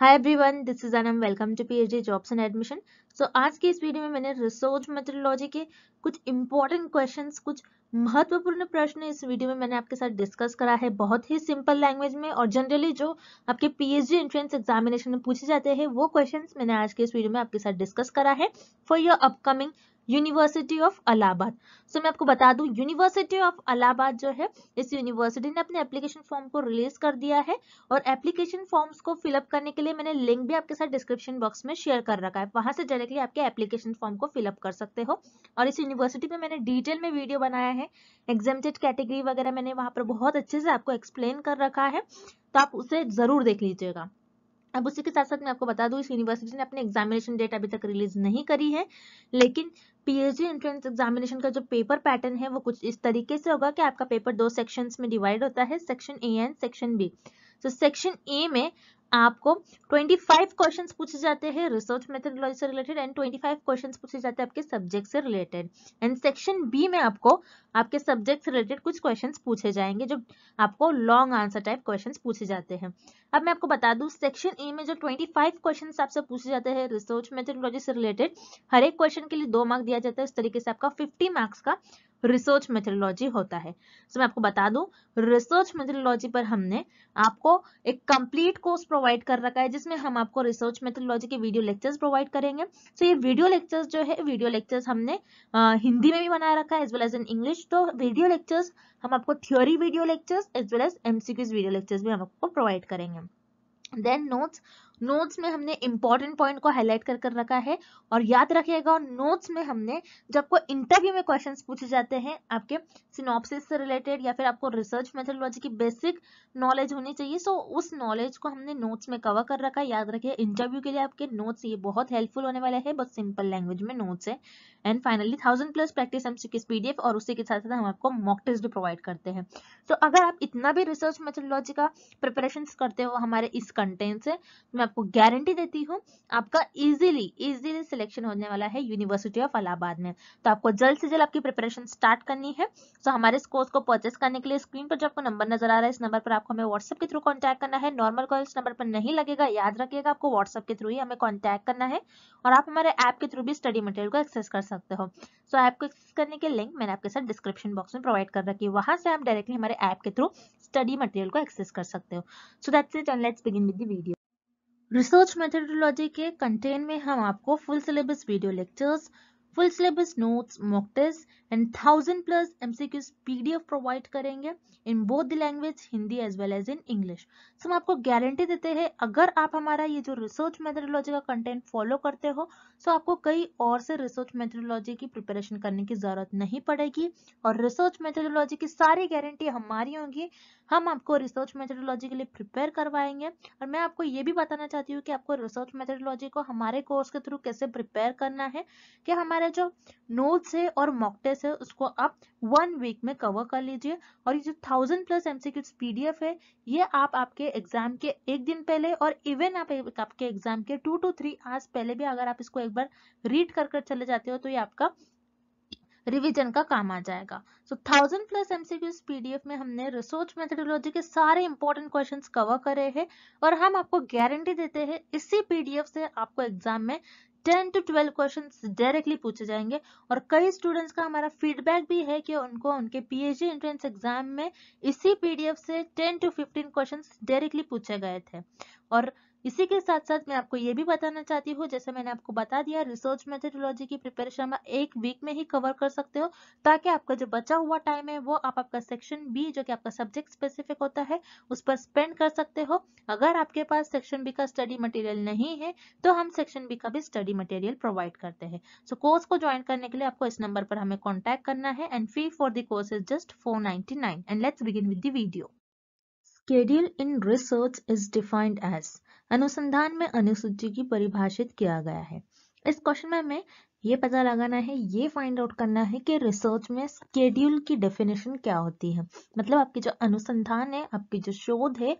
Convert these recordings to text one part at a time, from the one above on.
Hi everyone this is Anam welcome to PhD jobs and admission so आज की इस video में मैंने रिसर्च मेथडोलॉजी के कुछ इंपॉर्टेंट क्वेश्चंस कुछ महत्वपूर्ण प्रश्न इस वीडियो में मैंने आपके साथ डिस्कस करा है बहुत ही सिंपल लैंग्वेज में और जनरली जो आपके पीएचडी एंट्रेंस एग्जामिनेशन में पूछे जाते हैं वो क्वेश्चंस मैंने आज के इस वीडियो में आपके साथ डिस्कस करा है for your upcoming University of Allahabad so मैं आपको बता दूं यूनिवर्सिटी ऑफ अलाहाबाद जो है इस यूनिवर्सिटी ने अपने एप्लीकेशन फॉर्म को रिलीज कर दिया है और एप्लीकेशन फॉर्म्स को फिलअप करने के लिए मैंने लिंक भी आपके साथ डिस्क्रिप्शन बॉक्स में शेयर कर रखा है वहां से डायरेक्टली आपके एप्लीकेशन फॉर्म को फिलअप कर सकते हो और इस यूनिवर्सिटी में मैंने डिटेल में वीडियो बनाया है एग्जामटेड कैटेगरी वगैरह मैंने वहां पर बहुत अच्छे से आपको एक्सप्लेन कर रखा है तो आप उसे जरूर देख लीजिएगा अब उसी के साथ साथ मैं आपको बता दूं इस यूनिवर्सिटी ने अपने एग्जामिनेशन डेट अभी तक रिलीज नहीं करी है लेकिन पीएचडी एंट्रेंस एग्जामिनेशन का जो पेपर पैटर्न है वो कुछ इस तरीके से होगा कि आपका पेपर दो सेक्शंस में डिवाइड होता है section A and section B तो सेक्शन ए में आपको 25 क्वेश्चंस पूछे जाते हैं रिसर्च मेथडोलॉजी से रिलेटेड एंड 25 क्वेश्चंस पूछे जाते हैं आपके सब्जेक्ट से रिलेटेड एंड सेक्शन बी में आपको आपके सब्जेक्ट से रिलेटेड कुछ क्वेश्चंस पूछे जाएंगे जो आपको लॉन्ग आंसर टाइप क्वेश्चंस पूछे जाते हैं अब मैं आपको बता दूं सेक्शन ई में जो ट्वेंटी क्वेश्चंस आपसे पूछे जाते हैं रिसर्च मेथडोलॉजी से रिलेटेड हर एक क्वेश्चन के लिए दो मार्क दिया जाता है इस तरीके से आपका फिफ्टी मार्क्स का रिसर्च मेथडोलॉजी होता है सो मैं आपको बता दूं रिसर्च मेथडोलॉजी पर हमने आपको एक कंप्लीट कोर्स प्रोवाइड कर रखा है जिसमें हम आपको रिसर्च मेथडोलॉजी के वीडियो लेक्चर्स प्रोवाइड करेंगे सो so ये वीडियो लेक्चर्स जो है वीडियो लेक्चर्स हमने आ, हिंदी में भी बना रखा है as well as in English तो वीडियो लेक्चर्स हम आपको theory video lectures as well as MCQs video lectures भी हम आपको प्रोवाइड करेंगे देन नोट्स नोट्स में हमने इंपॉर्टेंट पॉइंट को हाईलाइट कर कर रखा है और याद रखिएगा नोट्स में हमने जब को इंटरव्यू में क्वेश्चंस पूछे जाते हैं आपके सिनोप्सिस से रिलेटेड या फिर आपको रिसर्च मेथोडोलॉजी की बेसिक नॉलेज होनी चाहिए सो उस नॉलेज को हमने नोट्स में कवर कर रखा है याद रखिए इंटरव्यू के लिए आपके नोट्स ये बहुत हेल्पफुल होने वाले हैं बहुत सिंपल लैंग्वेज में नोट्स है and finally thousand plus practice MCQs PDF और उसी के साथ साथ हम आपको मॉक टेस्ट भी प्रोवाइड करते हैं तो so, अगर आप इतना भी रिसर्च मेथोलॉजी का प्रिपरेशन करते हो हमारे इस कंटेंट से तो मैं आपको गारंटी देती हूँ आपका इजिली इजिली सिलेक्शन होने वाला है यूनिवर्सिटी ऑफ अलाहाबाद में तो आपको जल्द से जल्द आपकी प्रिपरेशन स्टार्ट करनी है सो so, हमारे इस कोर्स को परचेस करने के लिए स्क्रीन पर जो आपको नंबर नजर आ रहा है इस नंबर पर आपको हमें व्हाट्सएप के थ्रू कॉन्टैक्ट करना है नॉर्मल कॉल इस नंबर पर नहीं लगेगा याद रखिएगा आपको व्हाट्सएप के थ्रू ही हमें कॉन्टैक्ट करना है और आप हमारे ऐप के थ्रू भी स्टडी मटेरियल को एक्सेस कर सकते सकते हो सो ऐप को एक्सेस करने के लिंक मैंने आपके साथ डिस्क्रिप्शन बॉक्स में प्रोवाइड कर रखी है वहां से आप डायरेक्टली हमारे ऐप के थ्रू स्टडी मटेरियल को एक्सेस कर सकते हो so that's it and let's begin with the video research methodology के कंटेंट में हम आपको full syllabus video lectures full syllabus notes mock test and thousand plus MCQs PDF provide करेंगे in both the language Hindi as well as in English so हम आपको guarantee देते हैं अगर आप हमारा ये जो रिसर्च मेथडोलॉजी का कंटेंट फॉलो करते हो सो so आपको कई और से रिसर्च मेथडोलॉजी की प्रिपरेशन करने की जरूरत नहीं पड़ेगी और रिसर्च मेथडोलॉजी की सारी गारंटी हमारी होंगी हम आपको रिसर्च मेथडोलॉजी के लिए प्रिपेयर करवाएंगे और मैं आपको ये भी बताना चाहती हूँ कि आपको रिसर्च मेथडोलॉजी को हमारे कोर्स के थ्रू कैसे प्रिपेयर करना है कि हमारे हमारे जो नोट्स है और मॉक टेस्ट है उसको आप वन वीक में कवर कर लीजिए और ये जो थाउजेंड प्लस एमसीक्यूज पीडीएफ है ये आप आपके एग्जाम के एक दिन पहले और इवन आप आपके एग्जाम के टू टू थ्री आवर्स पहले भी अगर आप इसको एक बार रीड कर कर चले जाते हो तो ये आपका रिवीजन का काम आ जाएगा so thousand plus MCQs PDF में हमने रिसर्च मेथडोलॉजी के सारे इंपॉर्टेंट क्वेश्चंस कवर करे हैं और हम आपको गारंटी देते हैं इसी पीडीएफ से आपको एग्जाम में ten to twelve question directly पूछे जाएंगे और कई स्टूडेंट्स का हमारा फीडबैक भी है कि उनको उनके पीएचडी एंट्रेंस एग्जाम में इसी पीडीएफ से ten to fifteen question directly पूछे गए थे और इसी के साथ साथ मैं आपको ये भी बताना चाहती हूँ जैसे मैंने आपको बता दिया रिसर्च मेथडोलॉजी की प्रिपरेशन आप एक वीक में ही कवर कर सकते हो ताकि आपका जो बचा हुआ टाइम है वो आप आपका सेक्शन बी जो कि आपका सब्जेक्ट स्पेसिफिक होता है उस पर स्पेंड कर सकते हो अगर आपके पास सेक्शन बी का स्टडी मटेरियल नहीं है तो हम सेक्शन बी का भी स्टडी मटेरियल प्रोवाइड करते हैं सो कोर्स को ज्वाइन करने के लिए आपको इस नंबर पर हमें कॉन्टैक्ट करना है and fee for this course is just four nine and let's begin with the video Schedule in research is defined as अनुसंधान में अनुसूची की परिभाषित किया गया है इस क्वेश्चन में हमें ये पता लगाना है ये फाइंड आउट करना है कि रिसर्च में स्केड्यूल की डेफिनेशन क्या होती है मतलब आपकी जो अनुसंधान है आपकी जो शोध है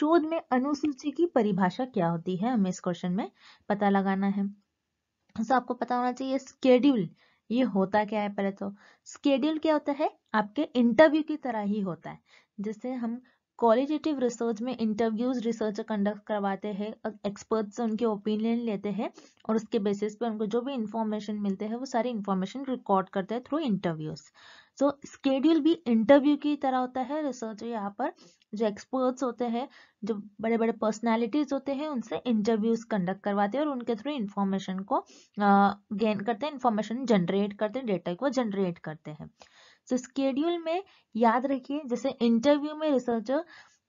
शोध में अनुसूची की परिभाषा क्या होती है हमें इस क्वेश्चन में पता लगाना है तो आपको पता होना चाहिए स्केड्यूल ये होता क्या है पहले तो स्केड्यूल क्या होता है आपके इंटरव्यू की तरह ही होता है जैसे हम क्वालिटेटिव रिसर्च में इंटरव्यूज रिसर्चर कंडक्ट करवाते हैं एक्सपर्ट से उनके ओपिनियन लेते हैं और उसके बेसिस पे उनको जो भी इंफॉर्मेशन मिलते हैं वो सारी इंफॉर्मेशन रिकॉर्ड करते हैं थ्रू इंटरव्यूज सो स्केड्यूल भी इंटरव्यू की तरह होता है रिसर्चर यहाँ पर जो एक्सपर्ट्स होते हैं जो बड़े बड़े पर्सनैलिटीज होते हैं उनसे इंटरव्यूज कंडक्ट करवाते हैं और उनके थ्रू इंफॉर्मेशन को गेन करते हैं इंफॉर्मेशन जनरेट करते हैं डेटा को जनरेट करते हैं सो स्केड्यूल में याद रखिए जैसे इंटरव्यू में रिसर्चर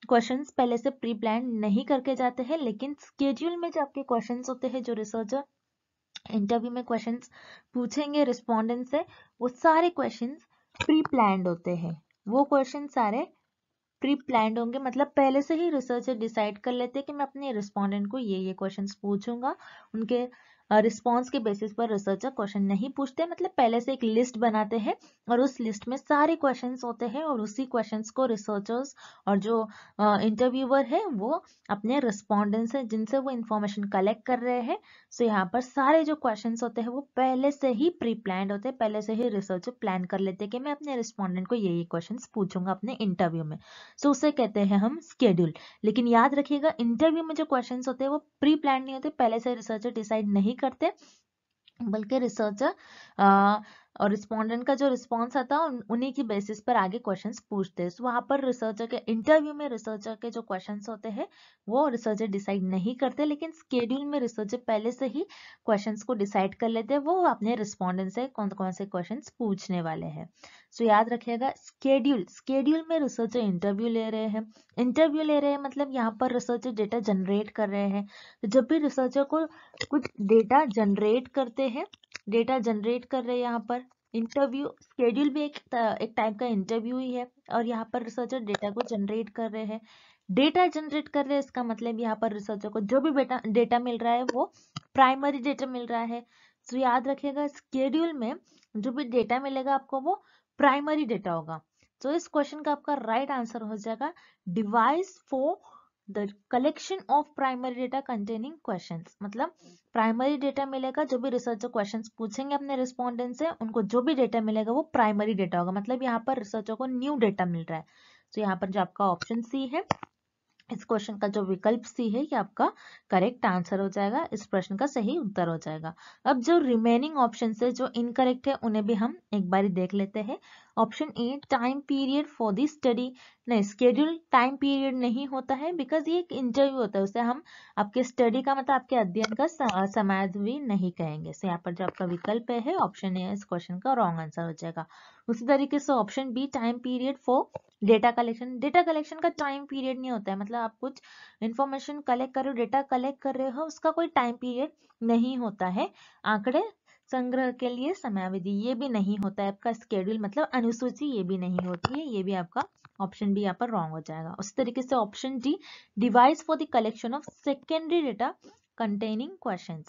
क्वेश्चंस पहले से प्री प्लान नहीं करके जाते हैं लेकिन स्केड्यूल में जो आपके क्वेश्चंस होते हैं जो रिसर्चर इंटरव्यू में क्वेश्चंस पूछेंगे रिस्पोंडेंट से वो सारे क्वेश्चंस प्री प्लान होते हैं वो क्वेश्चन सारे प्री प्लान होंगे मतलब पहले से ही रिसर्चर डिसाइड कर लेते हैं कि मैं अपने रिस्पोंडेंट को ये ये क्वेश्चंस पूछूंगा उनके रिस्पॉन्स के बेसिस पर रिसर्चर क्वेश्चन नहीं पूछते मतलब पहले से एक लिस्ट बनाते हैं और उस लिस्ट में सारे क्वेश्चन होते हैं और उसी क्वेश्चन को रिसर्चर्स और जो इंटरव्यूअर है वो अपने रिस्पॉन्डेंट्स है जिनसे वो इन्फॉर्मेशन कलेक्ट कर रहे हैं सो so, यहाँ पर सारे जो क्वेश्चन होते हैं वो पहले से ही प्री प्लान होते हैं पहले से ही रिसर्चर प्लान कर लेते हैं कि मैं अपने रिस्पॉन्डेंट को ये ये क्वेश्चन पूछूंगा अपने इंटरव्यू में सो so, उसे कहते हैं हम स्केड्यूल लेकिन याद रखिएगा इंटरव्यू में जो क्वेश्चन होते हैं वो प्री प्लान नहीं होते पहले से रिसर्चर डिसाइड नहीं नहीं करते बल्कि रिसर्चर और रिस्पोंडेंट का जो रिस्पॉन्स आता है उन्हीं की बेसिस पर आगे क्वेश्चन पूछते हैं वहां पर रिसर्चर के इंटरव्यू में रिसर्चर के जो क्वेश्चन होते हैं वो रिसर्चर डिसाइड नहीं करते लेकिन स्केड्यूल में रिसर्चर पहले से ही क्वेश्चन को डिसाइड कर लेते हैं वो अपने रिस्पॉन्डेंट से कौन कौन से क्वेश्चन पूछने वाले हैं सो याद रखिएगा स्केड्यूल स्केड्यूल में रिसर्चर इंटरव्यू ले रहे हैं इंटरव्यू ले रहे हैं मतलब यहाँ पर रिसर्चर डेटा जनरेट कर रहे हैं तो जब भी रिसर्चर को कुछ डेटा जनरेट करते हैं डेटा जनरेट कर रहे हैं यहाँ पर इंटरव्यू स्केड्यूल भी एक एक टाइप का इंटरव्यू ही है और यहाँ पर रिसर्चर डेटा को जनरेट कर रहे हैं डेटा जनरेट कर रहे हैं इसका मतलब यहाँ पर रिसर्चर को जो भी बेटा डेटा मिल रहा है वो प्राइमरी डेटा मिल रहा है तो याद रखिएगा स्केड्यूल में जो भी डेटा मिलेगा आपको वो प्राइमरी डेटा होगा तो इस क्वेश्चन का आपका राइट right आंसर हो जाएगा device for the collection of primary data containing question मतलब प्राइमरी डेटा मिलेगा जो भी रिसर्चर क्वेश्चन पूछेंगे अपने रिस्पॉन्डेंट से उनको जो भी डेटा मिलेगा वो प्राइमरी डेटा होगा मतलब यहाँ पर रिसर्चर को न्यू डेटा मिल रहा है तो यहाँ पर जो आपका ऑप्शन सी है इस क्वेश्चन का जो विकल्प सी है ये आपका करेक्ट आंसर हो जाएगा इस प्रश्न का सही उत्तर हो जाएगा अब जो रिमेनिंग ऑप्शन है जो इनकरेक्ट है उन्हें भी हम एक बार देख लेते हैं option A time period for this study नहीं स्केड्यूल टाइम पीरियड नहीं होता है बिकॉज ये एक इंटरव्यू होता है उसे हम आपके स्टडी का मतलब आपके अध्ययन का समय भी नहीं कहेंगे सो यहाँ पर जो आपका विकल्प है ऑप्शन ए इस क्वेश्चन का रॉन्ग आंसर हो जाएगा उसी तरीके से option B time period for data collection data collection का टाइम पीरियड नहीं होता है मतलब आप कुछ इन्फॉर्मेशन कलेक्ट कर रहे हो डेटा कलेक्ट कर रहे हो उसका कोई टाइम पीरियड नहीं होता है आंकड़े संग्रह के लिए समयावधि ये भी नहीं होता है आपका स्केड्यूल मतलब अनुसूची ये भी नहीं होती है ये भी आपका ऑप्शन भी यहाँ पर रॉन्ग हो जाएगा उसी तरीके से option D device for the collection of secondary data containing question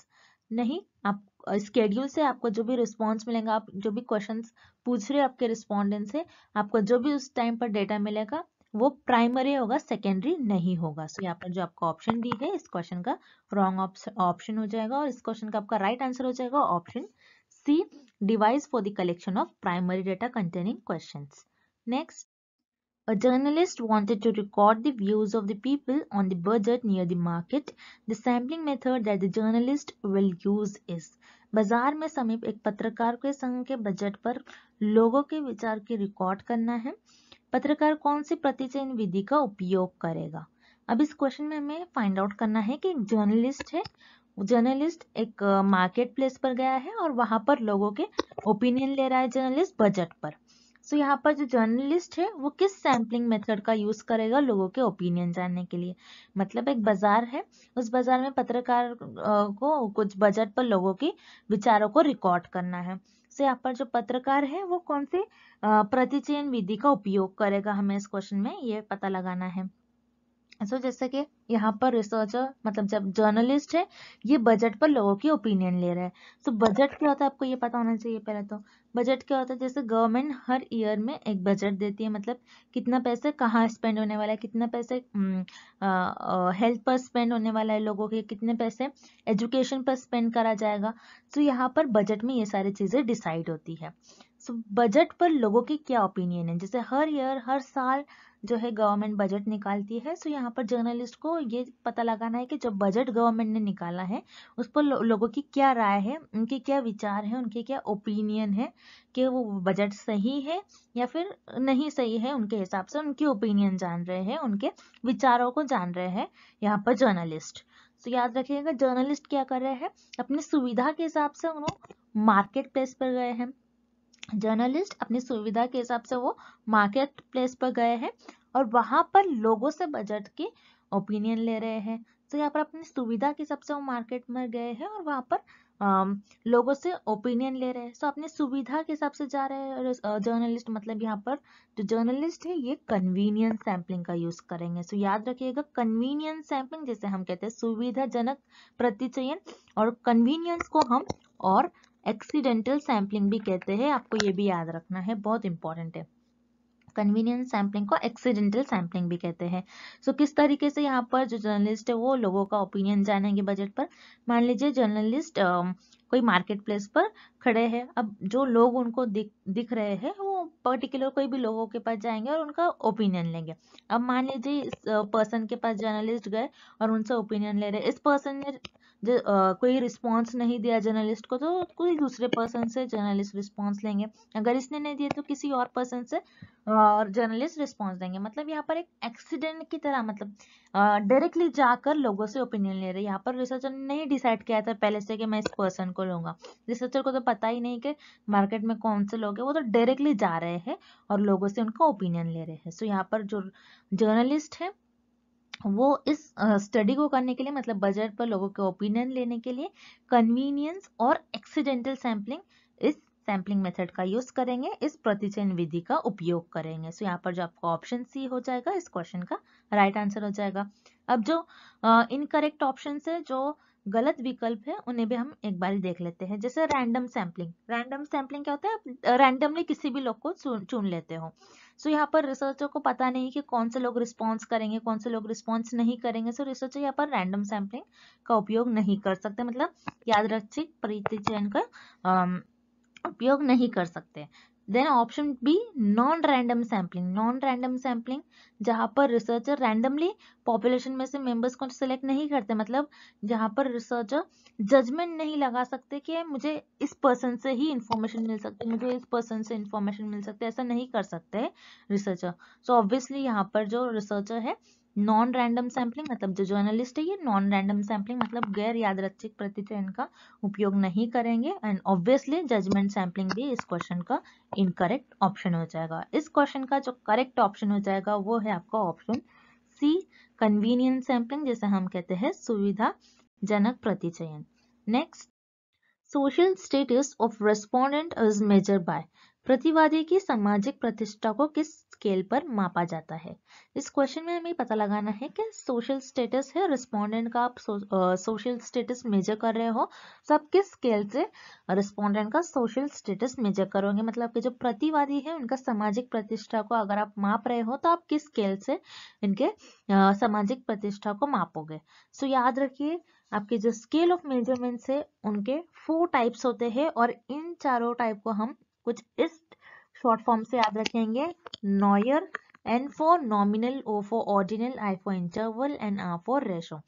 नहीं आप स्केड्यूल से आपको जो भी रिस्पॉन्स मिलेगा आप जो भी क्वेश्चन पूछ रहे हो आपके रिस्पॉन्डेंट से आपको जो भी उस टाइम पर डेटा मिलेगा वो प्राइमरी होगा सेकेंडरी नहीं होगा सो so, यहाँ पर जो आपको ऑप्शन डी है इस क्वेश्चन का रॉन्ग ऑप्शन हो जाएगा और इस क्वेश्चन का आपका राइट right आंसर हो जाएगा option C device for the collection of primary data containing question next A journalist wanted to record the views of the people on the budget near the market. The sampling method that the journalist will use is बाजार में समीप एक पत्रकार के संघ के budget पर लोगों के विचार के रिकॉर्ड करना है पत्रकार कौन सी प्रतिचयन विधि का उपयोग करेगा अब इस क्वेश्चन में हमें फाइंड आउट करना है कि एक जर्नलिस्ट है जर्नलिस्ट एक मार्केट प्लेस पर गया है और वहां पर लोगों के ओपिनियन ले रहा है जर्नलिस्ट बजट पर सो so, यहाँ पर जो जर्नलिस्ट है वो किस सैम्पलिंग मेथड का यूज करेगा लोगों के ओपिनियन जानने के लिए मतलब एक बाजार है उस बाजार में पत्रकार को कुछ बजट पर लोगों के विचारों को रिकॉर्ड करना है से यहाँ पर जो पत्रकार है वो कौन से प्रतिचयन विधि का उपयोग करेगा हमें इस क्वेश्चन में ये पता लगाना है सो जैसे कि यहाँ पर रिसर्चर मतलब जब जर्नलिस्ट है ये बजट पर लोगों की ओपिनियन ले रहे हैं सो बजट क्या होता है आपको ये पता होना चाहिए पहले तो बजट क्या होता है जैसे गवर्नमेंट हर ईयर में एक बजट देती है मतलब कितना पैसे कहाँ स्पेंड होने वाला है कितना पैसे हेल्थ हम्म, पर स्पेंड होने वाला है लोगों के कितने पैसे एजुकेशन पर स्पेंड करा जाएगा सो यहाँ पर बजट में ये सारी चीज़ें डिसाइड होती है सो बजट पर लोगों की क्या ओपिनियन है जैसे हर ईयर हर साल जो है गवर्नमेंट बजट निकालती है सो यहाँ पर जर्नलिस्ट को ये पता लगाना है कि जो बजट गवर्नमेंट ने निकाला है उस पर लो, लोगों की क्या राय है उनके क्या विचार है उनके क्या ओपिनियन है कि वो बजट सही है या फिर नहीं सही है उनके हिसाब से उनकी ओपिनियन जान रहे हैं उनके विचारों को जान रहे हैं यहाँ पर जर्नलिस्ट सो याद रखिएगा जर्नलिस्ट क्या कर रहे हैं अपनी सुविधा के हिसाब से उन्होंने मार्केट प्लेस पर गए हैं जर्नलिस्ट अपनी सुविधा के हिसाब से वो मार्केट प्लेस पर गए हैं और वहां पर लोगों से बजट के ओपिनियन ले रहे हैं तो यहाँ पर अपनी सुविधा के हिसाब से वो मार्केट में गए हैं और वहाँ पर आ, लोगों से ओपिनियन ले रहे हैं सो अपनी सुविधा के हिसाब से जा रहे हैं जर्नलिस्ट मतलब यहाँ पर जो जर्नलिस्ट है ये कन्वीनियंस सैम्पलिंग का यूज करेंगे सो याद रखिएगा कन्वीनियंस सैम्पलिंग जैसे हम कहते हैं सुविधाजनक प्रतिचयन और कन्वीनियंस को हम और एक्सीडेंटल सैम्पलिंग भी कहते हैं आपको ये भी याद रखना है बहुत इंपॉर्टेंट है कन्वीनियंस सैम्पलिंग को एक्सीडेंटल सैम्पलिंग भी कहते हैं सो so, किस तरीके से यहाँ पर जो जर्नलिस्ट है वो लोगों का ओपिनियन जानेंगे बजट पर मान लीजिए जर्नलिस्ट कोई मार्केट प्लेस पर खड़े हैं अब जो लोग उनको दिख दिख रहे हैं वो पर्टिकुलर कोई भी लोगों के पास जाएंगे और उनका ओपिनियन लेंगे अब मान लीजिए इस पर्सन के पास जर्नलिस्ट गए और उनसे ओपिनियन ले रहे इस पर्सन ने कोई रिस्पांस नहीं दिया जर्नलिस्ट को तो कोई दूसरे पर्सन से जर्नलिस्ट रिस्पांस लेंगे अगर इसने नहीं दिया तो किसी और पर्सन से और जर्नलिस्ट रिस्पांस देंगे मतलब यहाँ पर एक एक्सीडेंट की तरह मतलब डायरेक्टली जाकर लोगों से ओपिनियन ले रहे यहाँ पर रिसर्चर ने नहीं डिसाइड किया था पहले से कि मैं इस पर्सन को लूँगा रिसर्चर को तो पता ही नहीं कि मार्केट में कौन से लोग हैं वो तो डायरेक्टली जा रहे हैं और लोगों से उनका ओपिनियन ले रहे हैं सो यहाँ पर जो जर्नलिस्ट है वो इस स्टडी को करने के लिए मतलब बजट पर लोगों के ओपिनियन लेने के लिए कन्वीनियंस और एक्सीडेंटल सैम्पलिंग इस सैम्पलिंग मेथड का यूज करेंगे इस प्रतिचयन विधि का उपयोग करेंगे सो यहाँ पर जो आपका ऑप्शन सी हो जाएगा इस क्वेश्चन का राइट right आंसर हो जाएगा अब जो इनकरेक्ट uh, ऑप्शन है जो गलत विकल्प है उन्हें भी हम एक बार देख लेते हैं जैसे रैंडम सैम्पलिंग रैंडम सैम्पलिंग क्या होता है आप रैंडमली किसी भी लोग को चुन लेते हो सो so, यहाँ पर रिसर्चर को पता नहीं कि कौन से लोग रिस्पॉन्स करेंगे कौन से लोग रिस्पॉन्स नहीं करेंगे सो so, रिसर्चर यहाँ पर रैंडम सैम्पलिंग का उपयोग नहीं कर सकते मतलब याद रखिए परिचयन का उपयोग नहीं कर सकते then option B non random sampling non random sampling जहाँ पर रिसर्चर रैंडमली पॉपुलेशन में से मेंबर्स को सिलेक्ट नहीं करते मतलब जहाँ पर रिसर्चर जजमेंट नहीं लगा सकते कि मुझे इस पर्सन से ही इंफॉर्मेशन मिल सकती मुझे इस पर्सन से इंफॉर्मेशन मिल सकती ऐसा नहीं कर सकते रिसर्चर सो ऑब्वियसली यहाँ पर जो रिसर्चर है नॉन रैंडम सैम्पलिंग मतलब जो जर्नलिस्ट है ये नॉन रैंडम सैम्पलिंग मतलब गैर यादरच्छिक प्रतिचयन का उपयोग नहीं करेंगे एंड ऑब्वियसली जजमेंट सैम्पलिंग भी इस क्वेश्चन का इनकरेक्ट ऑप्शन हो जाएगा इस क्वेश्चन का जो करेक्ट ऑप्शन हो जाएगा वो है आपका ऑप्शन सी कन्वीनियंट सैम्पलिंग जैसे हम कहते हैं सुविधा सुविधाजनक प्रतिचयन next social status of respondent is measure by प्रतिवादी की सामाजिक प्रतिष्ठा को किस स्केल पर मापा जाता है इस क्वेश्चन में हमें पता लगाना है कि सोशल स्टेटस है रिस्पोंडेंट का आप सोशल स्टेटस मेजर कर रहे हो तो आप किस स्केल से रिस्पोंडेंट का सोशल स्टेटस मेजर करोगे मतलब कि जो प्रतिवादी है उनका सामाजिक प्रतिष्ठा को अगर आप माप रहे हो तो आप किस स्केल से इनके सामाजिक प्रतिष्ठा को मापोगे सो so, याद रखिए आपके जो स्केल ऑफ मेजरमेंट्स है उनके फोर टाइप्स होते हैं और इन चारों टाइप को हम कुछ इस शॉर्ट फॉर्म से याद रखेंगे NOIR N for nominal O for ordinal I for interval and R for ratio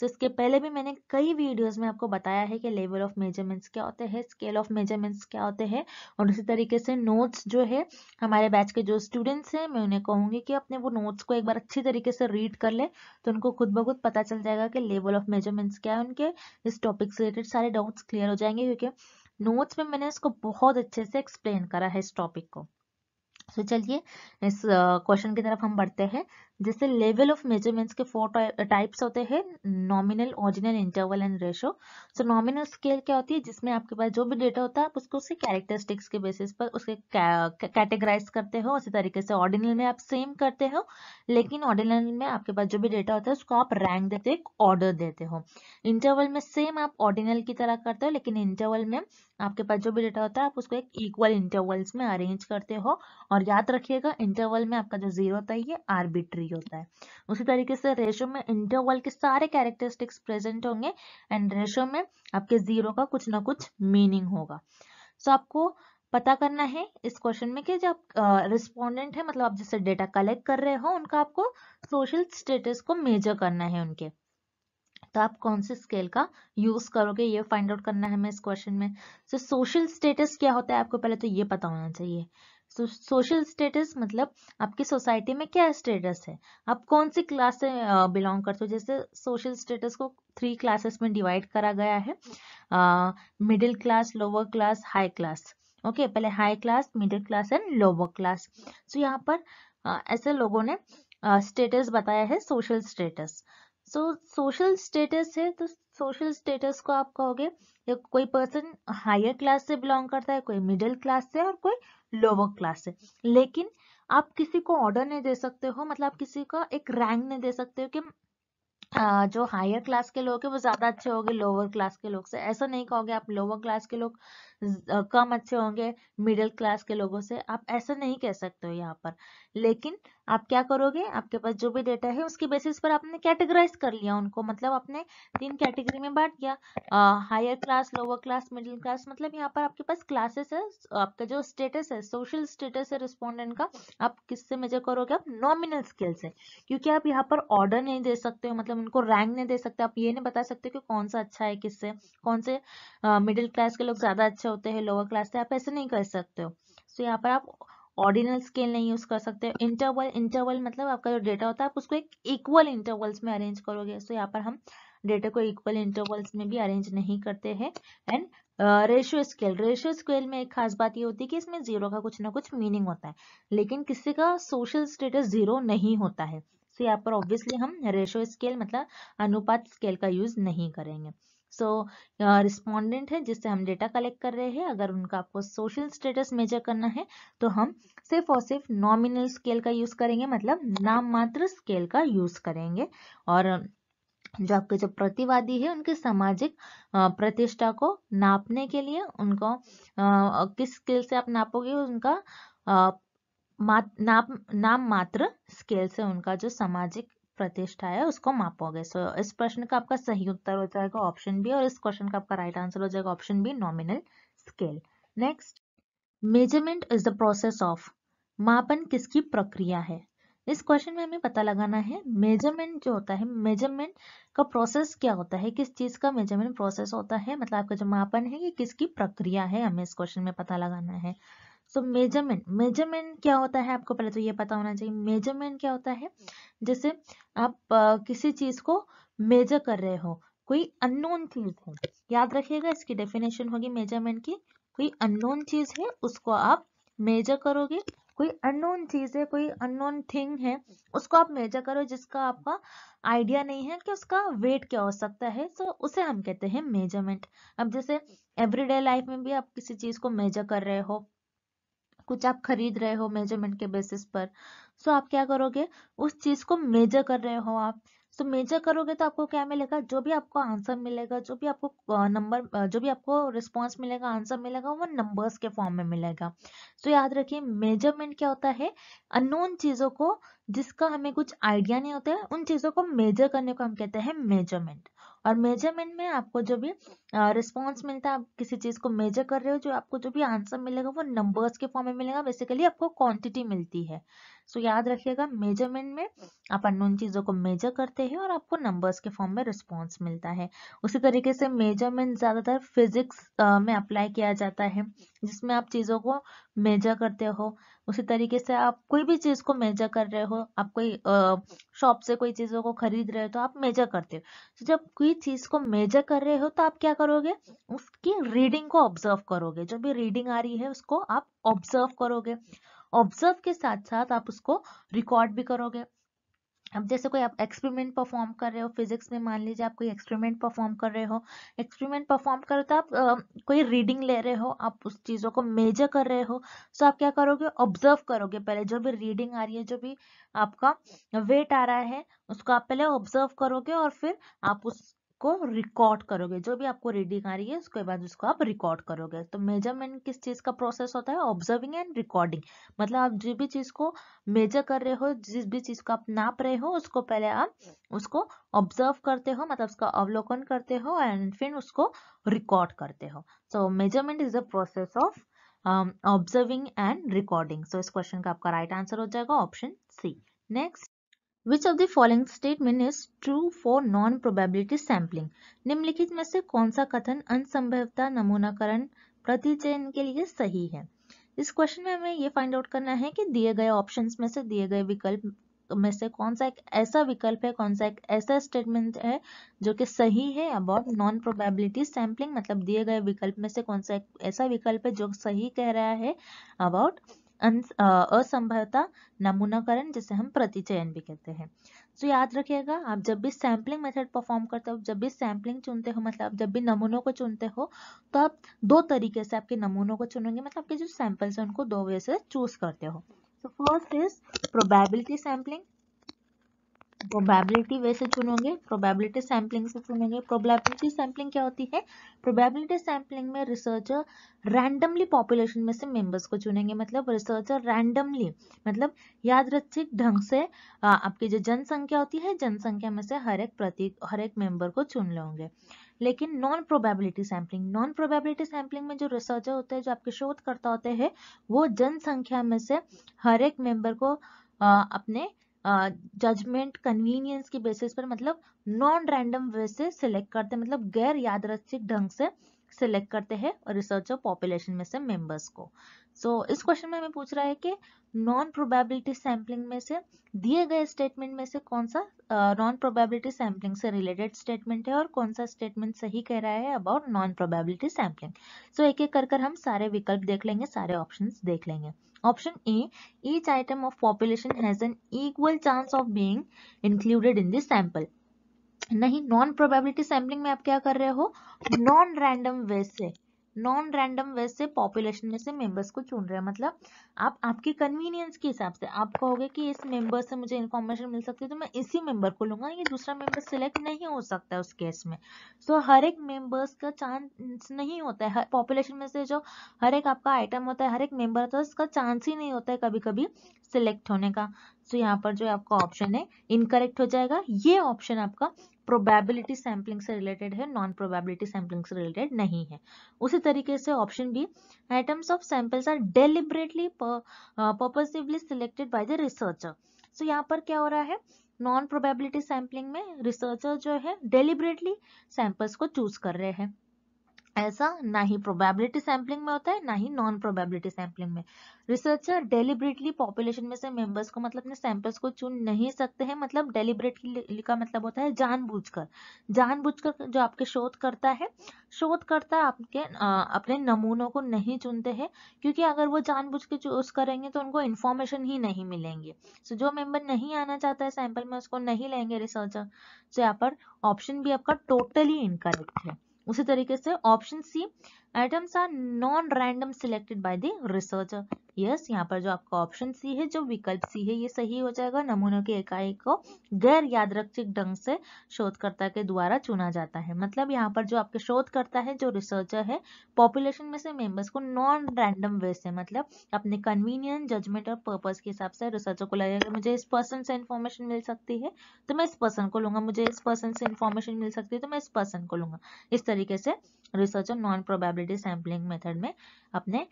so इसके पहले भी मैंने कई वीडियोस में आपको बताया है कि लेवल ऑफ मेजरमेंट्स क्या होते हैं स्केल ऑफ मेजरमेंट्स क्या होते हैं और उसी तरीके से नोट्स जो है हमारे बैच के जो स्टूडेंट्स हैं मैं उन्हें कहूँगी कि अपने वो नोट्स को एक बार अच्छी तरीके से रीड कर ले तो उनको खुद ब खुद पता चल जाएगा कि लेवल ऑफ मेजरमेंट्स क्या है उनके इस टॉपिक से रिलेटेड सारे डाउट्स क्लियर हो जाएंगे क्योंकि नोट्स में मैंने इसको बहुत अच्छे से एक्सप्लेन करा है इस टॉपिक को तो so, चलिए इस क्वेश्चन uh, की तरफ हम बढ़ते हैं जैसे लेवल ऑफ मेजरमेंट्स के फोर टाइप्स होते हैं nominal original interval and ratio so nominal scale क्या होती है जिसमें आपके पास जो भी डेटा होता है आप उसको उसके कैरेक्टरिस्टिक्स के बेसिस पर उसके कैटेगराइज करते हो उसी तरीके से ऑर्डिनल में आप सेम करते हो लेकिन ऑर्डिनल में आपके पास जो भी डेटा होता है उसको आप रैंक देते हो ऑर्डर देते हो इंटरवल में सेम आप ऑर्डिनल की तरह करते हो लेकिन इंटरवल में आपके पास जो भी डेटा होता है आप उसको एक इक्वल इंटरवल्स में अरेंज करते हो और याद रखिएगा इंटरवल में आपका जो जीरो होता है ये आर्बिट्री हुई होता है उसी तरीके से रेशो में इंटरवल के सारे कैरेक्टरिस्टिक्स प्रेजेंट होंगे एंड रेशो में आपके जीरो का कुछ ना कुछ मीनिंग होगा सो so, आपको पता करना है इस क्वेश्चन में कि जब रिस्पोंडेंट है मतलब आप जैसे डेटा कलेक्ट कर रहे हो उनका आपको सोशल स्टेटस को मेजर करना है उनके तो आप कौन से स्केल का यूज करोगे ये फाइंड आउट करना है हमें इस क्वेश्चन में सो सोशल स्टेटस क्या होता है आपको पहले तो ये पता होना चाहिए सोशल स्टेटस मतलब आपकी सोसाइटी में क्या स्टेटस है आप कौन सी क्लास से बिलोंग करते हो जैसे सोशल स्टेटस को थ्री क्लासेस में डिवाइड करा गया है middle class lower class high class okay पहले high class middle class and lower class so यहाँ पर uh, ऐसे लोगों ने स्टेटस uh, बताया है social status so social status है तो सोशल स्टेटस को आप कहोगे कोई पर्सन हायर क्लास से बिलोंग करता है कोई मिडिल क्लास से और कोई लोअर क्लास से लेकिन आप किसी को ऑर्डर नहीं दे सकते हो मतलब आप किसी का एक रैंक नहीं दे सकते हो कि जो हायर क्लास के लोग है वो ज़्यादा अच्छे होंगे लोअर क्लास के लोग से ऐसा नहीं कहोगे आप लोअर क्लास के लोग कम अच्छे होंगे मिडिल क्लास के लोगों से आप ऐसा नहीं कह सकते हो यहाँ पर लेकिन आप क्या करोगे आपके पास जो भी डेटा है उसके बेसिस पर आपने कैटेगराइज कर लिया उनको मतलब आपने तीन कैटेगरी में बांट दिया higher class lower class middle class मतलब यहाँ पर आपके पास क्लासेस है आपका जो स्टेटस है सोशल स्टेटस है रिस्पोंडेंट का आप किससे मेजर करोगे आप नॉमिनल स्केल से क्योंकि आप यहाँ पर ऑर्डर नहीं दे सकते हो मतलब उनको रैंक नहीं दे सकते आप ये नहीं बता सकते कि कौन सा अच्छा है किससे कौन से मिडिल क्लास के लोग ज्यादा अच्छे बच्चे होते हैं लोअर क्लास से आप ऐसे नहीं कर सकते हो सो यहाँ पर आप ऑर्डिनल स्केल नहीं यूज़ कर सकते इंटरवल इंटरवल मतलब आपका जो डेटा होता है आप उसको एक इक्वल इंटरवल्स में अरेंज करोगे सो यहाँ पर हम डेटा को इक्वल इंटरवल्स में भी अरेंज नहीं करते हैं and ratio scale ratio scale में एक खास बात ये होती है कि इसमें जीरो का कुछ ना कुछ मीनिंग होता है लेकिन किसी का सोशल स्टेटस जीरो नहीं होता है सो यहाँ पर ऑब्वियसली हम रेशियो स्केल मतलब अनुपात स्केल का यूज नहीं करेंगे सो so, रिस्पोंडेंट है जिससे हम डेटा कलेक्ट कर रहे हैं अगर उनका आपको सोशल स्टेटस मेजर करना है तो हम सिर्फ और सिर्फ नॉमिनल स्केल का यूज़ करेंगे मतलब नाम मात्र स्केल का यूज़ करेंगे और जो आपके जो प्रतिवादी है उनके सामाजिक प्रतिष्ठा को नापने के लिए उनको किस स्केल से आप नापोगे उनका नाम मात्र स्केल से उनका जो सामाजिक प्रतिष्ठा है उसको मापोगे सो so, इस प्रश्न का आपका सही उत्तर हो जाएगा ऑप्शन बी और इस क्वेश्चन का आपका राइट आंसर हो जाएगा option B nominal scale next measurement is the process of मापन किसकी प्रक्रिया है इस क्वेश्चन में हमें पता लगाना है मेजरमेंट जो होता है मेजरमेंट का प्रोसेस क्या होता है किस चीज़ का मेजरमेंट प्रोसेस होता है मतलब आपका जो मापन है ये किसकी प्रक्रिया है हमें इस क्वेश्चन में पता लगाना है सो मेजरमेंट मेजरमेंट क्या होता है आपको पहले तो ये पता होना चाहिए मेजरमेंट क्या होता है जैसे आप किसी चीज को मेजर कर रहे हो कोई अननोन चीज है याद रखिएगा इसकी डेफिनेशन होगी मेजरमेंट की कोई अननोन चीज है उसको आप मेजर करोगे कोई अननोन चीज है कोई अननोन थिंग है उसको आप मेजर करो जिसका आपका आइडिया नहीं है कि उसका वेट क्या हो सकता है सो उसे हम कहते हैं मेजरमेंट अब जैसे एवरीडे लाइफ में भी आप किसी चीज को मेजर कर रहे हो कुछ आप खरीद रहे हो मेजरमेंट के बेसिस पर सो आप क्या करोगे उस चीज को मेजर कर रहे हो आप सो so मेजर करोगे तो आपको क्या मिलेगा जो भी आपको आंसर मिलेगा जो भी आपको नंबर जो भी आपको रिस्पॉन्स मिलेगा आंसर मिलेगा वो नंबर्स के फॉर्म में मिलेगा सो so याद रखिए मेजरमेंट क्या होता है अनोन चीज़ों को जिसका हमें कुछ आइडिया नहीं होता है उन चीज़ों को मेजर करने को हम कहते हैं मेजरमेंट और मेजरमेंट में आपको जो भी रिस्पॉन्स मिलता है आप किसी चीज़ को मेजर कर रहे हो जो आपको जो भी आंसर मिलेगा वो नंबर्स के फॉर्म में मिलेगा बेसिकली आपको क्वांटिटी मिलती है सो याद रखिएगा मेजरमेंट में आप अनोन चीज़ों को मेजर करते हैं और आपको नंबर्स के फॉर्म में रिस्पॉन्स मिलता है उसी तरीके से मेजरमेंट ज़्यादातर फिजिक्स में अप्लाई किया जाता है जिसमें आप चीज़ों को मेजर करते हो उसी तरीके से आप कोई भी चीज़ को मेजर कर रहे हो आप कोई शॉप से कोई चीज़ों को खरीद रहे हो तो आप मेजर करते हो तो जब कोई चीज़ को मेजर कर रहे हो तो आप क्या करोगे उसकी रीडिंग को ऑब्जर्व करोगे जो भी रीडिंग आ रही है उसको आप ऑब्जर्व करोगे ऑब्जर्व के साथ साथ आप उसको रिकॉर्ड भी करोगे अब जैसे कोई आप एक्सपेरिमेंट परफॉर्म कर रहे हो फिजिक्स में मान लीजिए आप कोई एक्सपेरिमेंट परफॉर्म कर रहे हो एक्सपेरिमेंट तो परफॉर्म कर रहे हो तो आप आ, कोई रीडिंग ले रहे हो आप उस चीज़ों को मेजर कर रहे हो सो आप क्या करोगे ऑब्जर्व करोगे पहले जो भी रीडिंग आ रही है जो भी आपका वेट आ रहा है उसको आप पहले ऑब्जर्व करोगे और फिर आप उस को रिकॉर्ड करोगे जो भी आपको रीडिंग आ रही है उसके बाद उसको आप रिकॉर्ड करोगे तो मेजरमेंट किस चीज़ का प्रोसेस होता है ऑब्जर्विंग एंड रिकॉर्डिंग मतलब आप जिस भी चीज़ को मेजर कर रहे हो जिस भी चीज़ को आप नाप रहे हो उसको पहले आप उसको ऑब्जर्व करते हो मतलब उसका अवलोकन करते हो एंड फिर उसको रिकॉर्ड करते हो so measurement is a process of observing and recording so इस क्वेश्चन का आपका राइट right आंसर हो जाएगा option C next which of the following statement is true for non probability sampling निम्नलिखित में से कौन सा कथन असंभवता नमूनाकरण प्रतिचयन के लिए सही है इस क्वेश्चन में हमें ये फाइंड आउट करना है कि दिए गए ऑप्शन में से दिए गए विकल्प में से कौन सा एक ऐसा विकल्प है कौन सा एक ऐसा स्टेटमेंट है जो कि सही है अबाउट नॉन प्रोबेबिलिटी सैम्पलिंग मतलब दिए गए विकल्प में से कौन सा एक ऐसा विकल्प है जो सही कह रहा है अबाउट असंभवता नमूनाकरण जिसे हम प्रतिचयन भी कहते हैं तो याद रखिएगा आप जब भी सैम्पलिंग मेथड परफॉर्म करते हो जब भी सैम्पलिंग चुनते हो मतलब आप जब भी नमूनों को चुनते हो तो आप दो तरीके से आपके नमूनों को चुनेंगे मतलब आपके जो सैंपल्स हैं उनको दो वे से चूज करते हो तो first is probability sampling probability वैसे चुनोगे प्रोबेबिलिटी सैम्पलिंग से चुनोगे प्रोबेबिलिटी सैम्पलिंग क्या होती है प्रोबेबिलिटी सैम्पलिंग में रिसर्चर रैंडमली पॉपुलेशन में से मेंबर्स को चुनेंगे मतलब रिसर्चर रैंडमली मतलब याद यादृच्छिक ढंग से आपकी जो जनसंख्या होती है जनसंख्या में से हर एक प्रतीक हर एक मेंबर को चुन लोगे लेकिन non probability sampling non probability sampling में जो रिसर्चर होते हैं जो आपके शोधकर्ता होते हैं वो जनसंख्या में से हर एक मेंबर को आ, अपने जजमेंट कन्वीनियंस की बेसिस पर मतलब नॉन रैंडम वे से सिलेक्ट करते हैं मतलब गैर यादृच्छिक ढंग से सिलेक्ट करते हैं रिसर्च और पॉपुलेशन में से मेंबर्स को सो so, इस क्वेश्चन में हमें पूछ रहा है कि नॉन प्रोबेबिलिटी सैम्पलिंग में से दिए गए स्टेटमेंट में से कौन सा नॉन प्रोबेबिलिटी सैम्पलिंग से रिलेटेड स्टेटमेंट है और कौन सा स्टेटमेंट सही कह रहा है about non probability sampling so एक एक कर कर हम सारे विकल्प देख लेंगे सारे ऑप्शन देख लेंगे option A each item of population has an equal chance of being included in this sample नहीं नॉन प्रोबेबिलिटी सैम्पलिंग में आप क्या कर रहे हो नॉन रैंडम वे से नॉन रैंडम वे से पॉपुलेशन में से मेंबर्स को चुन रहे हैं मतलब आप आपकी कन्वीनियंस के हिसाब से आप कहोगे कि इस मेंबर से मुझे इन्फॉर्मेशन मिल सकती है तो मैं इसी मेंबर को लूंगा ये दूसरा मेंबर सिलेक्ट नहीं हो सकता उस केस में सो so, हर एक मेंबर्स का चांस नहीं होता है पॉपुलेशन में से जो हर एक आपका आइटम होता है हर एक मेंबर होता है उसका चांस ही नहीं होता है कभी कभी सिलेक्ट होने का सो so, यहाँ पर जो आपका ऑप्शन है इनकरेक्ट हो जाएगा ये ऑप्शन आपका प्रोबेबिलिटी सैम्पलिंग से रिलेटेड है नॉन प्रोबेबिलिटी सैम्पलिंग से रिलेटेड नहीं है उसी तरीके से option B items of samples are deliberately purposively selected by the researcher so यहाँ पर क्या हो रहा है नॉन प्रोबेबिलिटी सैम्पलिंग में रिसर्चर जो है डेलिबरेटली सैम्पल्स को चूज कर रहे हैं ऐसा ना ही प्रोबेबिलिटी सैम्पलिंग में होता है ना ही नॉन प्रोबेबिलिटी सैम्पलिंग में रिसर्चर डेलिब्रेटली पॉपुलेशन में से मेंबर्स को मतलब अपने सैंपल्स को चुन नहीं सकते हैं मतलब डेलिबरेटली का मतलब होता है जानबूझकर जानबूझकर जो आपके शोध करता है शोध करता आपके आ, अपने नमूनों को नहीं चुनते हैं क्योंकि अगर वो जानबूझ के चूज करेंगे तो उनको इन्फॉर्मेशन ही नहीं मिलेंगे सो so, जो मेंबर नहीं आना चाहता है सैंपल में उसको नहीं लेंगे रिसर्चर सो यहाँ पर ऑप्शन भी आपका टोटली इनकरेक्ट है उसी तरीके से option C items are non random selected by the researcher yes यहाँ पर जो आपका ऑप्शन सी है जो विकल्प सी है ये सही हो जाएगा नमूनों की इकाई को गैर यादृक्षिक ढंग से शोधकर्ता के द्वारा चुना जाता है मतलब यहाँ पर जो आपके शोधकर्ता है जो रिसर्चर है पॉपुलेशन में से मेंबर्स को नॉन रैंडम वे से मतलब अपने कन्वीनियंट जजमेंट और पर्पज के हिसाब से रिसर्चर को लगेगा मुझे इस पर्सन से इन्फॉर्मेशन मिल सकती है तो मैं इस पर्सन को लूंगा मुझे इस पर्सन से इन्फॉर्मेशन मिल सकती है तो मैं इस पर्सन को लूंगा इस तरीके से researcher non probability sampling method में अपने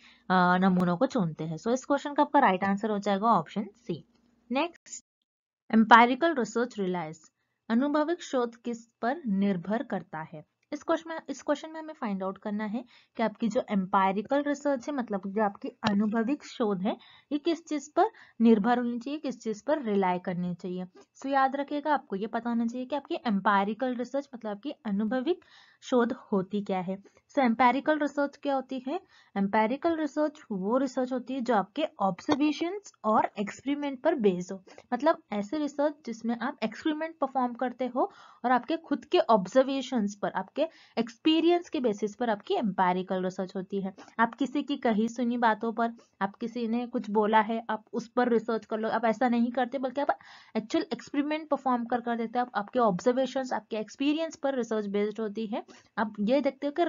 नमूनों को चुनते हैं है सो so, इस क्वेश्चन का आपका राइट आंसर हो जाएगा option C next empirical research reliance अनुभविक शोध किस पर निर्भर करता है इस क्वेश्चन में इस क्वेश्चन में हमें फाइंड आउट करना है कि आपकी जो एम्पायरिकल रिसर्च है मतलब जो आपकी अनुभविक शोध है ये किस चीज पर निर्भर होनी चाहिए किस चीज पर रिलाय करनी चाहिए सो याद रखिएगा आपको ये पता होना चाहिए कि आपकी एम्पायरिकल रिसर्च मतलब आपकी अनुभविक शोध होती क्या है सो एम्पेरिकल रिसर्च क्या होती है एम्पेरिकल रिसर्च वो रिसर्च होती है जो आपके ऑब्जर्वेशन और एक्सपेरिमेंट पर बेस हो मतलब ऐसे रिसर्च जिसमें आप एक्सपेरिमेंट परफॉर्म करते हो और आपके खुद के ऑब्जर्वेशन पर आपके एक्सपीरियंस के बेसिस पर आपकी एम्पेरिकल रिसर्च होती है आप किसी की कही सुनी बातों पर आप किसी ने कुछ बोला है आप उस पर रिसर्च कर लो आप ऐसा नहीं करते बल्कि आप एक्चुअल एक्सपेरिमेंट परफॉर्म कर कर देते हैं आपके ऑब्जर्वेशन आपके एक्सपीरियंस पर रिसर्च बेस्ड होती है अब ये देखते हो कि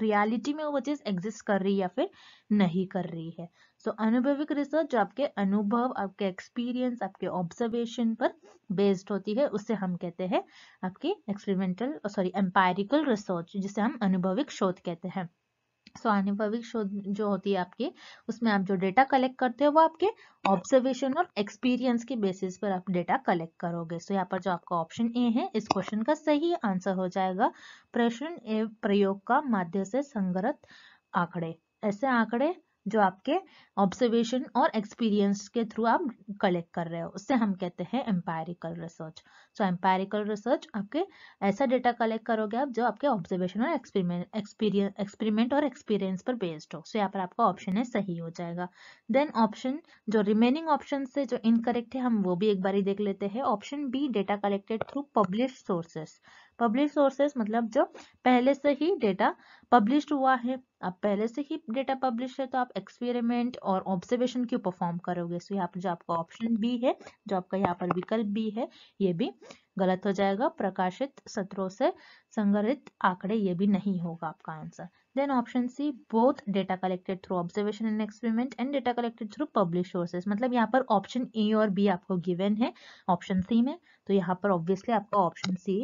रियलिटी में वो चीज एग्जिस्ट कर रही है या फिर नहीं कर रही है सो so, अनुभविक रिसर्च जो आपके अनुभव आपके एक्सपीरियंस आपके ऑब्जर्वेशन पर बेस्ड होती है उससे हम कहते हैं आपकी एक्सपेरिमेंटल सॉरी एम्पायरिकल रिसर्च जिसे हम अनुभविक शोध कहते हैं स्वानुभविक शोध जो होती है आपकी उसमें आप जो डेटा कलेक्ट करते हो वो आपके ऑब्जर्वेशन और एक्सपीरियंस के बेसिस पर आप डेटा कलेक्ट करोगे सो so, यहाँ पर जो आपका ऑप्शन ए है इस क्वेश्चन का सही आंसर हो जाएगा प्रश्न ए प्रयोग का माध्यम से संग्रहित आंकड़े ऐसे आंकड़े जो आपके ऑब्जर्वेशन और एक्सपीरियंस के थ्रू आप कलेक्ट कर रहे हो उससे हम कहते हैं empirical research so empirical research आपके ऐसा डेटा कलेक्ट करोगे आप जो आपके ऑब्जर्वेशन और एक्सपेरिमेंट एक्सपीरियंस एक्सपेरिमेंट और एक्सपीरियंस पर बेस्ड हो सो so, यहाँ पर आपका ऑप्शन है सही हो जाएगा देन ऑप्शन जो रिमेनिंग ऑप्शन से जो इनकरेक्ट है हम वो भी एक बार ही देख लेते हैं option B data collected through publish sources publish sources मतलब जो पहले से ही डेटा पब्लिश हुआ है आप पहले से ही डेटा पब्लिश है तो आप एक्सपेरिमेंट और ऑब्जर्वेशन क्यों परफॉर्म करोगे सो यहाँ पर जो आपका ऑप्शन बी है जो आपका यहाँ पर विकल्प बी है ये भी गलत हो जाएगा प्रकाशित सत्रों से संग्रहित आंकड़े ये भी नहीं होगा आपका answer then option C both data collected through observation and experiment and data collected through publish sources मतलब यहाँ पर ऑप्शन ए और बी आपको गिवेन है ऑप्शन सी में तो यहाँ पर ऑब्वियसली आपका ऑप्शन सी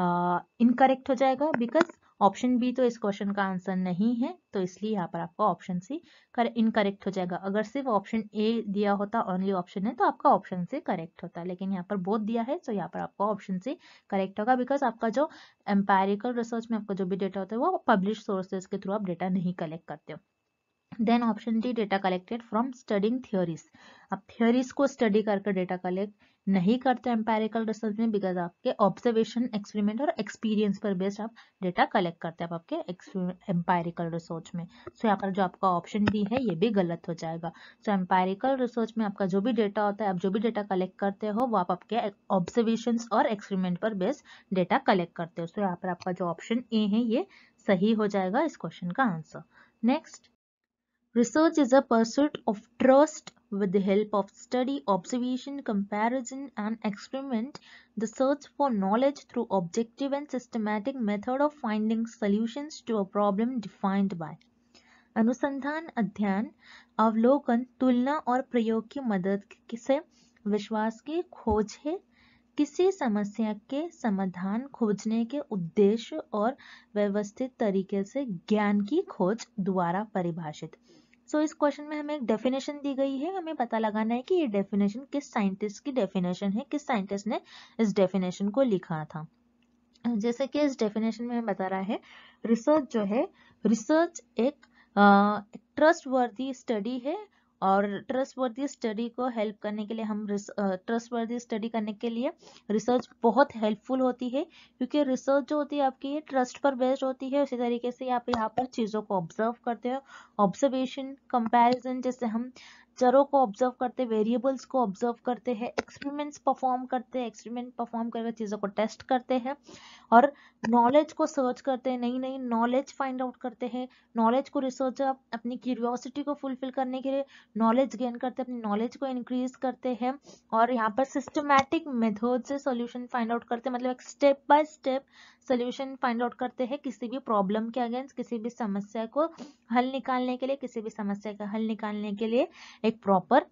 इनकरेक्ट हो जाएगा बिकॉज ऑप्शन बी तो इस क्वेश्चन का आंसर नहीं है तो इसलिए यहाँ पर आपका ऑप्शन सी कर इनकरेक्ट हो जाएगा अगर सिर्फ ऑप्शन ए दिया होता ओनली ऑप्शन है तो आपका ऑप्शन सी करेक्ट होता लेकिन यहाँ पर बोथ दिया है तो यहाँ पर आपका ऑप्शन सी करेक्ट होगा बिकॉज आपका जो एम्पेरिकल रिसर्च में आपका जो भी डेटा होता है वो पब्लिश सोर्सेज के थ्रू आप डेटा नहीं कलेक्ट करते हो then option D data collected from studying theories आप थियोरीज को स्टडी करके डेटा कलेक्ट नहीं करते एम्पेरिकल रिसर्च में बिकॉज आपके ऑब्जर्वेशन एक्सपेरिमेंट और एक्सपीरियंस पर बेस्ड आप डेटा कलेक्ट करते हैं आपके एम्पेरिकल रिसर्च में सो so, यहाँ पर जो आपका ऑप्शन डी है ये भी गलत हो जाएगा सो एम्पेरिकल रिसर्च में आपका जो भी डेटा होता है आप जो भी डेटा कलेक्ट करते हो वो आप आपके ऑब्जर्वेशन और एक्सपेरिमेंट पर बेस्ड डेटा कलेक्ट करते हो सो so, यहाँ पर आपका जो ऑप्शन ए है ये सही हो जाएगा इस क्वेश्चन का answer next research is a pursuit of trust With the help of study, observation, comparison and experiment, the search for knowledge through objective and systematic method of finding solutions to a problem defined by अनुसंधान अध्ययन अवलोकन तुलना और प्रयोग की मदद से विश्वास की खोज है किसी समस्या के समाधान खोजने के उद्देश्य और व्यवस्थित तरीके से ज्ञान की खोज द्वारा परिभाषित सो इस क्वेश्चन में हमें एक डेफिनेशन दी गई है हमें पता लगाना है कि ये डेफिनेशन किस साइंटिस्ट की डेफिनेशन है किस साइंटिस्ट ने इस डेफिनेशन को लिखा था जैसे कि इस डेफिनेशन में बता रहा है रिसर्च जो है रिसर्च एक ट्रस्ट वर्दी स्टडी है और ट्रस्टवर्दी स्टडी को हेल्प करने के लिए हम ट्रस्टवर्दी स्टडी करने के लिए रिसर्च बहुत हेल्पफुल होती है क्योंकि रिसर्च जो होती है आपकी ये ट्रस्ट पर बेस्ड होती है उसी तरीके से आप यहाँ पर चीज़ों को ऑब्जर्व करते हो ऑब्जर्वेशन कंपैरिजन जैसे हम चरों को ऑब्जर्व करते वेरिएबल्स को ऑब्जर्व करते हैं एक्सपेरिमेंट्स परफॉर्म करते हैं एक्सपेरिमेंट परफॉर्म करके चीज़ों को टेस्ट करते हैं और नॉलेज को सर्च करते हैं नई नई नॉलेज फाइंड आउट करते हैं नॉलेज को रिसर्च अपनी क्यूरियोसिटी को फुलफिल करने के लिए नॉलेज गेन करते हैं अपनी नॉलेज को इंक्रीज करते हैं और यहाँ पर सिस्टमैटिक मेथड से सोल्यूशन फाइंड आउट करते हैं मतलब एक step by step solution find out करते हैं किसी भी प्रॉब्लम के अगेंस्ट किसी भी समस्या को हल निकालने के लिए किसी भी समस्या का हल निकालने के लिए एक प्रॉपर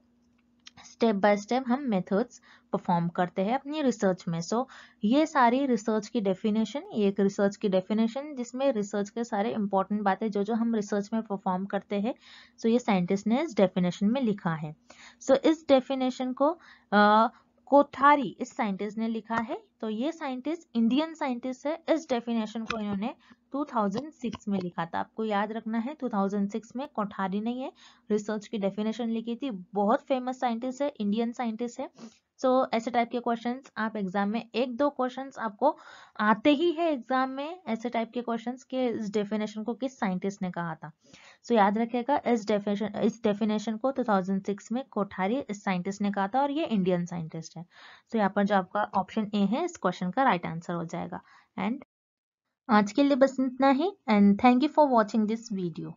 स्टेप बाय स्टेप हम मेथड्स परफॉर्म करते हैं अपनी रिसर्च में सो so, ये सारी रिसर्च की डेफिनेशन ये एक रिसर्च की डेफिनेशन जिसमें रिसर्च के सारे इंपॉर्टेंट बातें जो जो हम रिसर्च में परफॉर्म करते हैं सो so, ये साइंटिस्ट ने इस डेफिनेशन में लिखा है सो so, इस डेफिनेशन को uh, कोठारी इस साइंटिस्ट ने लिखा है तो ये साइंटिस्ट इंडियन साइंटिस्ट है इस डेफिनेशन को इन्होंने 2006 में लिखा था आपको याद रखना है 2006 में कोठारी नहीं है रिसर्च की डेफिनेशन लिखी थी बहुत फेमस साइंटिस्ट है इंडियन साइंटिस्ट है सो so, ऐसे टाइप के क्वेश्चंस आप एग्जाम में एक दो क्वेश्चंस आपको आते ही है एग्जाम में ऐसे टाइप के क्वेश्चंस के इस डेफिनेशन को किस साइंटिस्ट ने कहा था सो याद रखेगा इस डेफिनेशन इस डेफिनेशन को 2006 में कोठारी साइंटिस्ट ने कहा था और ये इंडियन साइंटिस्ट है सो यहाँ पर जो आपका ऑप्शन ए है इस क्वेश्चन का राइट right आंसर हो जाएगा एंड आज के लिए बस इतना ही and thank you for watching this video